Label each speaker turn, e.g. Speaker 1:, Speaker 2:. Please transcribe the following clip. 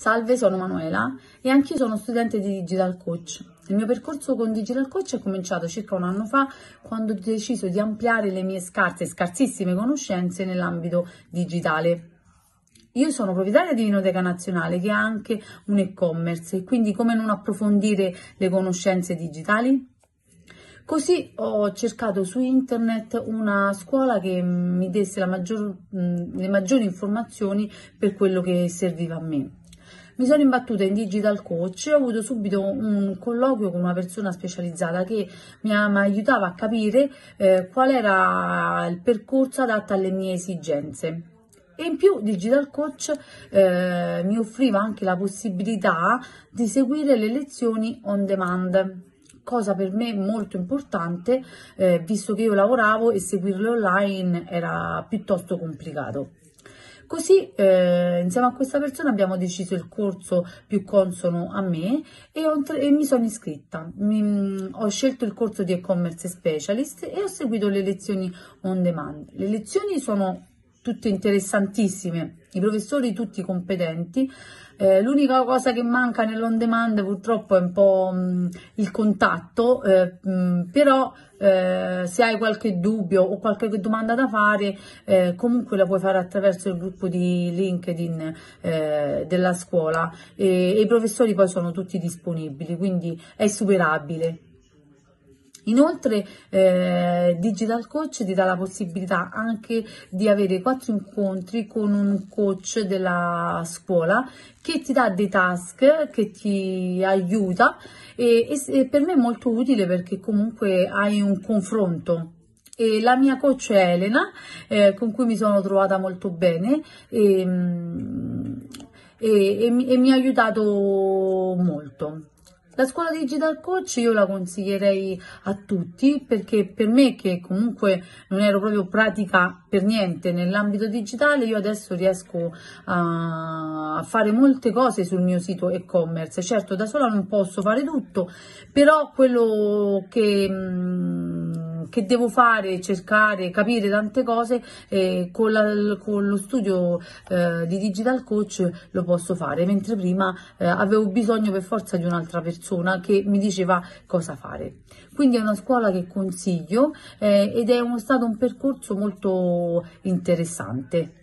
Speaker 1: Salve, sono Manuela e anch'io sono studente di Digital Coach. Il mio percorso con Digital Coach è cominciato circa un anno fa quando ho deciso di ampliare le mie scarse e scarsissime conoscenze nell'ambito digitale. Io sono proprietaria di Vinoteca Nazionale che ha anche un e-commerce, quindi come non approfondire le conoscenze digitali? Così ho cercato su internet una scuola che mi desse maggior, le maggiori informazioni per quello che serviva a me. Mi sono imbattuta in digital coach e ho avuto subito un colloquio con una persona specializzata che mi, aiutava a capire eh, qual era il percorso adatto alle mie esigenze. E in più Digital Coach eh, mi offriva anche la possibilità di seguire le lezioni on demand cosa per me molto importante eh, visto che io lavoravo e seguirle online era piuttosto complicato. Così eh, insieme a questa persona abbiamo deciso il corso più consono a me e, ho, e mi sono iscritta. Mi, ho scelto il corso di e-commerce specialist e ho seguito le lezioni on demand. Le lezioni sono tutte interessantissime, i professori tutti competenti. Eh, l'unica cosa che manca nell'on demand purtroppo è un po' mh, mm, il contatto, eh, mh, mm, però eh, se hai qualche dubbio o qualche domanda da fare eh, comunque la puoi fare attraverso il gruppo di LinkedIn eh, della scuola e, e i professori poi sono tutti disponibili quindi è superabile. Inoltre eh, Digital Coach ti dà la possibilità anche di avere quattro incontri con un coach della scuola che ti dà dei task, che ti aiuta e, e, e per me è molto utile perché comunque hai un confronto e la mia coach è Elena, eh, con cui mi sono trovata molto bene e, ehm, e, e, mi, e mi ha aiutato molto. La scuola digital coach io la consiglierei a tutti perché per me che comunque non ero proprio pratica per niente nell'ambito digitale, io adesso riesco a fare molte cose sul mio sito e-commerce. Certo, da sola non posso fare tutto, però quello che mh, mm, che devo fare, cercare, capire tante cose, eh, con, la, con, lo studio eh, di Digital Coach lo posso fare, mentre prima eh, avevo bisogno per forza di un'altra persona che mi diceva cosa fare. Quindi è una scuola che consiglio eh, ed è un, stato un percorso molto interessante.